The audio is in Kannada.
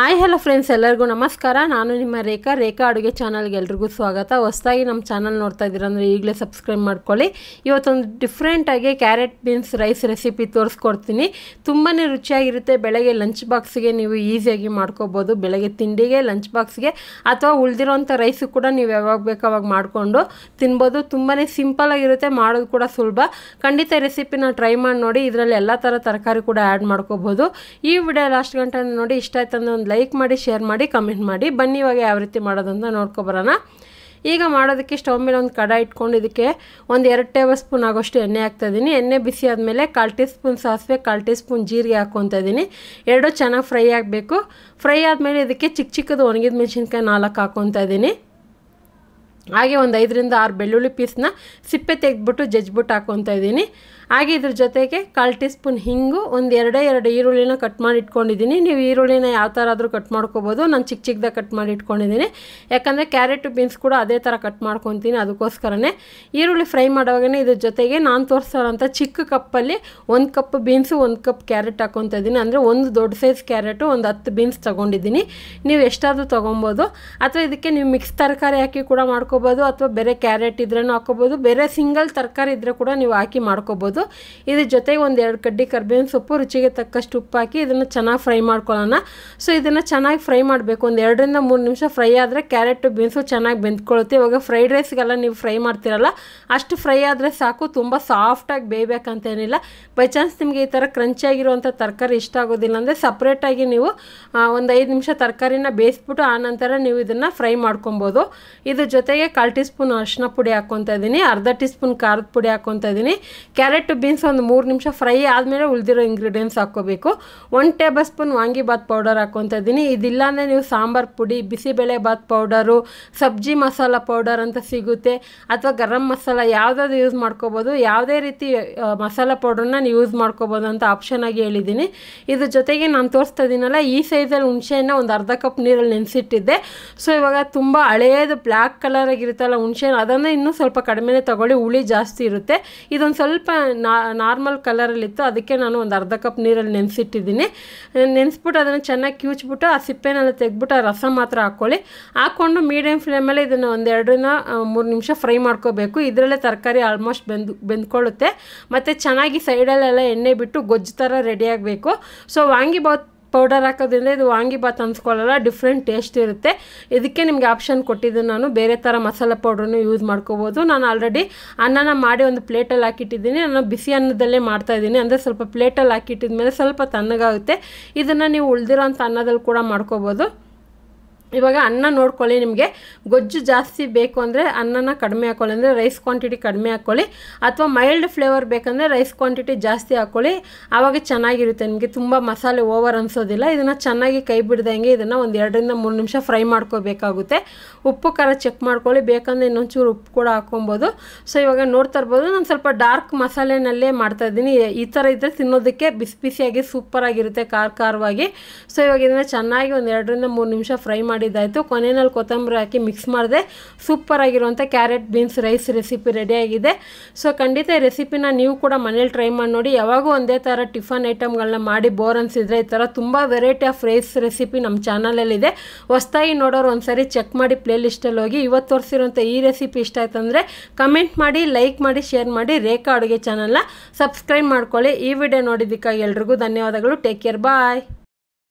ಹಾಯ್ ಹಲೋ ಫ್ರೆಂಡ್ಸ್ ಎಲ್ಲರಿಗೂ ನಮಸ್ಕಾರ ನಾನು ನಿಮ್ಮ ರೇಖಾ ರೇಖಾ ಅಡುಗೆ ಚಾನಲ್ಗೆ ಎಲ್ರಿಗೂ ಸ್ವಾಗತ ಹೊಸದಾಗಿ ನಮ್ಮ ಚಾನಲ್ ನೋಡ್ತಾ ಇದ್ದೀರ ಈಗಲೇ ಸಬ್ಸ್ಕ್ರೈಬ್ ಮಾಡ್ಕೊಳ್ಳಿ ಇವತ್ತೊಂದು ಡಿಫ್ರೆಂಟಾಗಿ ಕ್ಯಾರೆಟ್ ಬೀನ್ಸ್ ರೈಸ್ ರೆಸಿಪಿ ತೋರಿಸ್ಕೊಡ್ತೀನಿ ತುಂಬಾ ರುಚಿಯಾಗಿರುತ್ತೆ ಬೆಳಗ್ಗೆ ಲಂಚ್ ಬಾಕ್ಸ್ಗೆ ನೀವು ಈಸಿಯಾಗಿ ಮಾಡ್ಕೋಬೋದು ಬೆಳಗ್ಗೆ ತಿಂಡಿಗೆ ಲಂಚ್ ಬಾಕ್ಸ್ಗೆ ಅಥವಾ ಉಳಿದಿರೋಂಥ ರೈಸು ಕೂಡ ನೀವು ಯಾವಾಗ ಬೇಕು ಅವಾಗ ಮಾಡಿಕೊಂಡು ತಿನ್ಬೋದು ತುಂಬಾ ಆಗಿರುತ್ತೆ ಮಾಡೋದು ಕೂಡ ಸುಲಭ ಖಂಡಿತ ರೆಸಿಪಿನ ಟ್ರೈ ಮಾಡಿ ನೋಡಿ ಇದರಲ್ಲಿ ಎಲ್ಲ ಥರ ತರಕಾರಿ ಕೂಡ ಆ್ಯಡ್ ಮಾಡ್ಕೋಬೋದು ಈ ವಿಡಿಯೋ ಲಾಸ್ಟ್ ಗಂಟೆ ನೋಡಿ ಇಷ್ಟ ಆಯ್ತಂದ್ರೆ ಒಂದು ಲೈಕ್ ಮಾಡಿ ಶೇರ್ ಮಾಡಿ ಕಮೆಂಟ್ ಮಾಡಿ ಬನ್ನಿ ಇವಾಗ ಯಾವ ರೀತಿ ಮಾಡೋದಂತ ನೋಡ್ಕೊಬರೋಣ ಈಗ ಮಾಡೋದಕ್ಕೆ ಸ್ಟವ್ ಮೇಲೆ ಒಂದು ಕಡ ಇಟ್ಕೊಂಡು ಇದಕ್ಕೆ ಒಂದು ಎರಡು ಟೇಬಲ್ ಸ್ಪೂನ್ ಆಗೋಷ್ಟು ಎಣ್ಣೆ ಹಾಕ್ತಾಯಿದ್ದೀನಿ ಎಣ್ಣೆ ಬಿಸಿ ಆದಮೇಲೆ ಕಾಲು ಟೀ ಸ್ಪೂನ್ ಸಾಸಿವೆ ಕಾಲು ಟೀ ಸ್ಪೂನ್ ಜೀರಿಗೆ ಹಾಕ್ಕೊತಾ ಇದ್ದೀನಿ ಎರಡೂ ಚೆನ್ನಾಗಿ ಫ್ರೈ ಆಗಬೇಕು ಫ್ರೈ ಆದಮೇಲೆ ಇದಕ್ಕೆ ಚಿಕ್ಕ ಚಿಕ್ಕದು ಒಣಗಿದ ಮೆಣಸಿನ್ಕಾಯಿ ನಾಲ್ಕು ಹಾಕ್ಕೊತಾಯಿದ್ದೀನಿ ಇದ್ದೀನಿ ಹಾಗೆ ಒಂದು ಐದರಿಂದ ಆರು ಬೆಳ್ಳುಳ್ಳಿ ಪೀಸ್ನ ಸಿಪ್ಪೆ ತೆಗೆದ್ಬಿಟ್ಟು ಜಜ್ಜಿಬಿಟ್ಟು ಹಾಕ್ಕೊಂತ ಇದ್ದೀನಿ ಹಾಗೆ ಇದ್ರ ಜೊತೆಗೆ ಕಾಲು ಟೀ ಸ್ಪೂನ್ ಹಿಂಗು ಒಂದು ಎರಡೇ ಎರಡು ಈರುಳ್ಳಿನ ಕಟ್ ಮಾಡಿ ಇಟ್ಕೊಂಡಿದ್ದೀನಿ ನೀವು ಈರುಳ್ಳಿನ ಯಾವ ಥರ ಆದರೂ ಕಟ್ ಮಾಡ್ಕೋಬೋದು ನಾನು ಚಿಕ್ಕ ಚಿಕ್ಕದಾಗ ಕಟ್ ಮಾಡಿ ಇಟ್ಕೊಂಡಿದ್ದೀನಿ ಯಾಕಂದರೆ ಕ್ಯಾರೆಟು ಬೀನ್ಸ್ ಕೂಡ ಅದೇ ಥರ ಕಟ್ ಮಾಡ್ಕೊತೀನಿ ಅದಕ್ಕೋಸ್ಕರನೇ ಈರುಳ್ಳಿ ಫ್ರೈ ಮಾಡುವಾಗೇ ಇದ್ರ ಜೊತೆಗೆ ನಾನು ತೋರಿಸೋರಂಥ ಚಿಕ್ಕ ಕಪ್ಪಲ್ಲಿ ಒಂದು ಕಪ್ ಬೀನ್ಸು ಒಂದು ಕಪ್ ಕ್ಯಾರೆಟ್ ಹಾಕೊತ ಇದ್ದೀನಿ ಅಂದರೆ ಒಂದು ದೊಡ್ಡ ಸೈಜ್ ಕ್ಯಾರೆಟು ಒಂದು ಹತ್ತು ಬೀನ್ಸ್ ತೊಗೊಂಡಿದ್ದೀನಿ ನೀವು ಎಷ್ಟಾದರೂ ತೊಗೊಬೋದು ಅಥವಾ ಇದಕ್ಕೆ ನೀವು ಮಿಕ್ಸ್ ತರಕಾರಿ ಹಾಕಿ ಕೂಡ ಮಾಡ್ಕೋಬೋದು ಅಥವಾ ಬೇರೆ ಕ್ಯಾರೆಟ್ ಇದ್ರೂ ಹಾಕೋಬೋದು ಬೇರೆ ಸಿಂಗಲ್ ತರಕಾರಿ ಇದ್ದರೆ ಕೂಡ ನೀವು ಹಾಕಿ ಮಾಡ್ಕೋಬೋದು ಮಾಡ್ಕೊಳ್ಳೋದು ಇದ್ರ ಜೊತೆಗೆ ಒಂದು ಎರಡು ಕಡ್ಡಿ ಕರ್ಬೇವಿನ ಸೊಪ್ಪು ರುಚಿಗೆ ತಕ್ಕಷ್ಟು ಉಪ್ಪು ಹಾಕಿ ಇದನ್ನು ಚೆನ್ನಾಗಿ ಫ್ರೈ ಮಾಡ್ಕೊಳ್ಳೋಣ ಸೊ ಇದನ್ನು ಚೆನ್ನಾಗಿ ಫ್ರೈ ಮಾಡಬೇಕು ಒಂದು ಎರಡರಿಂದ ಮೂರು ನಿಮಿಷ ಫ್ರೈ ಆದರೆ ಕ್ಯಾರೆಟು ಬೀನ್ಸು ಚೆನ್ನಾಗಿ ಬೆಂದ್ಕೊಳ್ಳುತ್ತೆ ಇವಾಗ ಫ್ರೈಡ್ ರೈಸ್ಗೆಲ್ಲ ನೀವು ಫ್ರೈ ಮಾಡ್ತಿರಲ್ಲ ಅಷ್ಟು ಫ್ರೈ ಆದರೆ ಸಾಕು ತುಂಬ ಸಾಫ್ಟಾಗಿ ಬೇಯಬೇಕಂತೇನಿಲ್ಲ ಬೈ ಚಾನ್ಸ್ ನಿಮಗೆ ಈ ಥರ ಆಗಿರುವಂಥ ತರಕಾರಿ ಇಷ್ಟ ಆಗೋದಿಲ್ಲ ಅಂದರೆ ಸಪ್ರೇಟಾಗಿ ನೀವು ಒಂದು ಐದು ನಿಮಿಷ ತರಕಾರಿನ ಬೇಯಿಸ್ಬಿಟ್ಟು ಆನಂತರ ನೀವು ಇದನ್ನು ಫ್ರೈ ಮಾಡ್ಕೊಬೋದು ಇದ್ರ ಜೊತೆಗೆ ಕಾಲು ಟೀ ಸ್ಪೂನ್ ಅರ್ಶಿನ ಪುಡಿ ಹಾಕ್ಕೊತಾ ಇದ್ದೀನಿ ಅರ್ಧ ಟೀ ಸ್ಪೂನ್ ಖಾರದ ಪುಡಿ ಹಾಕ್ಕೊತ ಇದ್ದೀನಿ ಕ್ಯಾರೆಟ್ ಟು ಬೀನ್ಸ್ ಒಂದು ಮೂರು ನಿಮಿಷ ಫ್ರೈ ಆದಮೇಲೆ ಉಳಿದಿರೋ ಇಂಗ್ರೀಡಿಯೆಂಟ್ಸ್ ಹಾಕ್ಕೋಬೇಕು one tablespoon vangibath powder ಹಾಕ್ಕೊತ ಇದ್ದೀನಿ ಇದಿಲ್ಲಾಂದರೆ ನೀವು ಸಾಂಬಾರು ಪುಡಿ ಬಿಸಿಬೇಳೆ ಬಾತ್ ಪೌಡರು ಸಬ್ಜಿ ಮಸಾಲ ಪೌಡರ್ ಅಂತ ಸಿಗುತ್ತೆ ಅಥವಾ ಗರಂ ಮಸಾಲ ಯಾವುದಾದ್ರು ಯೂಸ್ ಮಾಡ್ಕೋಬೋದು ಯಾವುದೇ ರೀತಿ ಮಸಾಲ ಪೌಡರ್ನ ನೀವು ಯೂಸ್ ಮಾಡ್ಕೋಬೋದು ಅಂತ ಆಪ್ಷನ್ ಆಗಿ ಹೇಳಿದ್ದೀನಿ ಇದ್ರ ಜೊತೆಗೆ ನಾನು ತೋರಿಸ್ತಾ ಇದ್ದೀನಲ್ಲ ಈ ಸೈಜಲ್ಲಿ ಹುಣಸೆನ ಒಂದು ಅರ್ಧ ಕಪ್ ನೀರಲ್ಲಿ ನೆನೆಸಿಟ್ಟಿದ್ದೆ ಸೊ ಇವಾಗ ತುಂಬ ಹಳೆಯದು ಬ್ಲ್ಯಾಕ್ ಕಲರ್ ಆಗಿರುತ್ತಲ್ಲ ಹುಣಸೆ ಅದನ್ನು ಇನ್ನೂ ಸ್ವಲ್ಪ ಕಡಿಮೆನೇ ತೊಗೊಳ್ಳಿ ಹುಳಿ ಜಾಸ್ತಿ ಇರುತ್ತೆ ಇದೊಂದು ಸ್ವಲ್ಪ ನಾರ್ಮಲ್ ಕಲರಲ್ಲಿತ್ತು ಅದಕ್ಕೆ ನಾನು ಒಂದು ಅರ್ಧ ಕಪ್ ನೀರಲ್ಲಿ ನೆನೆಸಿಟ್ಟಿದ್ದೀನಿ ನೆನೆಸ್ಬಿಟ್ಟು ಅದನ್ನು ಚೆನ್ನಾಗಿ ಕಿವುಚ್ಬಿಟ್ಟು ಆ ಸಿಪ್ಪೆನೆಲ್ಲ ತೆಗೆದ್ಬಿಟ್ಟು ಆ ರಸ ಮಾತ್ರ ಹಾಕ್ಕೊಳ್ಳಿ ಹಾಕ್ಕೊಂಡು ಮೀಡಿಯಮ್ ಫ್ಲೇಮಲ್ಲಿ ಇದನ್ನು ಒಂದೆರಡರಿಂದ ಮೂರು ನಿಮಿಷ ಫ್ರೈ ಮಾಡ್ಕೋಬೇಕು ಇದರಲ್ಲೇ ತರಕಾರಿ ಆಲ್ಮೋಸ್ಟ್ ಬೆಂದು ಬೆಂದ್ಕೊಳ್ಳುತ್ತೆ ಮತ್ತು ಚೆನ್ನಾಗಿ ಸೈಡಲ್ಲೆಲ್ಲ ಎಣ್ಣೆ ಬಿಟ್ಟು ಗೊಜ್ಜು ಥರ ರೆಡಿಯಾಗಬೇಕು ಸೊ ವಾಂಗಿಬಾತ್ ಪೌಡರ್ ಹಾಕೋದ್ರಿಂದ ಇದು ವಾಂಗಿಬಾತ್ ಅನ್ಸ್ಕೊಳ್ಳಲ್ಲ ಡಿಫ್ರೆಂಟ್ ಟೇಸ್ಟ್ ಇರುತ್ತೆ ಇದಕ್ಕೆ ನಿಮಗೆ ಆಪ್ಷನ್ ಕೊಟ್ಟಿದ್ದು ನಾನು ಬೇರೆ ಥರ ಮಸಾಲೆ ಪೌಡ್ರನ್ನು ಯೂಸ್ ಮಾಡ್ಕೋಬೋದು ನಾನು ಆಲ್ರೆಡಿ ಅನ್ನನ ಮಾಡಿ ಒಂದು ಪ್ಲೇಟಲ್ಲಿ ಹಾಕಿಟ್ಟಿದ್ದೀನಿ ನಾನು ಬಿಸಿ ಅನ್ನದಲ್ಲೇ ಮಾಡ್ತಾಯಿದ್ದೀನಿ ಅಂದರೆ ಸ್ವಲ್ಪ ಪ್ಲೇಟಲ್ಲಿ ಹಾಕಿಟ್ಟಿದ ಮೇಲೆ ಸ್ವಲ್ಪ ತಣ್ಣಗಾಗುತ್ತೆ ಇದನ್ನು ನೀವು ಉಳಿದಿರೋ ಅಂಥ ಅನ್ನದಲ್ಲಿ ಕೂಡ ಮಾಡ್ಕೋಬೋದು ಇವಾಗ ಅನ್ನ ನೋಡ್ಕೊಳ್ಳಿ ನಿಮಗೆ ಗೊಜ್ಜು ಜಾಸ್ತಿ ಬೇಕು ಅಂದರೆ ಅನ್ನನ ಕಡಿಮೆ ಹಾಕ್ಕೊಳ್ಳಿ ಅಂದರೆ ರೈಸ್ ಕ್ವಾಂಟಿಟಿ ಕಡಿಮೆ ಹಾಕ್ಕೊಳ್ಳಿ ಅಥವಾ ಮೈಲ್ಡ್ ಫ್ಲೇವರ್ ಬೇಕಂದರೆ ರೈಸ್ ಕ್ವಾಂಟಿಟಿ ಜಾಸ್ತಿ ಹಾಕ್ಕೊಳ್ಳಿ ಆವಾಗ ಚೆನ್ನಾಗಿರುತ್ತೆ ನಿಮಗೆ ತುಂಬ ಮಸಾಲೆ ಓವರ್ ಅನ್ಸೋದಿಲ್ಲ ಇದನ್ನು ಚೆನ್ನಾಗಿ ಕೈ ಬಿಡ್ದಂಗೆ ಇದನ್ನು ಒಂದು ಎರಡರಿಂದ ಮೂರು ನಿಮಿಷ ಫ್ರೈ ಮಾಡ್ಕೋಬೇಕಾಗುತ್ತೆ ಉಪ್ಪು ಖಾರ ಚೆಕ್ ಮಾಡ್ಕೊಳ್ಳಿ ಬೇಕಂದರೆ ಇನ್ನೊಂಚೂರು ಉಪ್ಪು ಕೂಡ ಹಾಕ್ಕೊಬೋದು ಸೊ ಇವಾಗ ನೋಡ್ತಾ ಇರ್ಬೋದು ನಾನು ಸ್ವಲ್ಪ ಡಾರ್ಕ್ ಮಸಾಲೆನಲ್ಲೇ ಮಾಡ್ತಾಯಿದ್ದೀನಿ ಈ ಥರ ಇದ್ದರೆ ತಿನ್ನೋದಕ್ಕೆ ಬಿಸಿ ಬಿಸಿಯಾಗಿ ಸೂಪರಾಗಿರುತ್ತೆ ಖಾರ ಖಾರವಾಗಿ ಸೊ ಇವಾಗ ಇದನ್ನು ಚೆನ್ನಾಗಿ ಒಂದು ಎರಡರಿಂದ ಮೂರು ನಿಮಿಷ ಫ್ರೈ ಮಾಡಿ ಮಾಡಿದ್ದಾಯಿತು ಕೊನೆಯಲ್ಲಿ ಕೊತ್ತಂಬರಿ ಹಾಕಿ ಮಿಕ್ಸ್ ಮಾಡಿದೆ ಆಗಿರುವಂಥ ಕ್ಯಾರೆಟ್ ಬೀನ್ಸ್ ರೈಸ್ ರೆಸಿಪಿ ರೆಡಿಯಾಗಿದೆ ಸೊ ಖಂಡಿತ ಈ ರೆಸಿಪಿನ ನೀವು ಕೂಡ ಮನೇಲಿ ಟ್ರೈ ಮಾಡಿ ನೋಡಿ ಯಾವಾಗೂ ಒಂದೇ ಥರ ಟಿಫನ್ ಐಟಮ್ಗಳನ್ನ ಮಾಡಿ ಬೋರ್ ಅನ್ಸಿದ್ರೆ ಈ ಥರ ತುಂಬ ವೆರೈಟಿ ಆಫ್ ರೈಸ್ ರೆಸಿಪಿ ನಮ್ಮ ಚಾನಲಲ್ಲಿದೆ ಹೊಸ್ದಾಗಿ ನೋಡೋರು ಒಂದ್ಸರಿ ಚೆಕ್ ಮಾಡಿ ಪ್ಲೇ ಲಿಸ್ಟಲ್ಲಿ ಹೋಗಿ ಇವತ್ತು ತೋರಿಸಿರೋಂಥ ಈ ರೆಸಿಪಿ ಇಷ್ಟ ಅಂದರೆ ಕಮೆಂಟ್ ಮಾಡಿ ಲೈಕ್ ಮಾಡಿ ಶೇರ್ ಮಾಡಿ ರೇಖಾ ಅಡುಗೆ ಚಾನಲ್ನ ಸಬ್ಸ್ಕ್ರೈಬ್ ಮಾಡ್ಕೊಳ್ಳಿ ಈ ವಿಡಿಯೋ ನೋಡಿದ್ದಕ್ಕಾಗಿ ಎಲ್ರಿಗೂ ಧನ್ಯವಾದಗಳು ಟೇಕ್ ಕೇರ್ ಬಾಯ್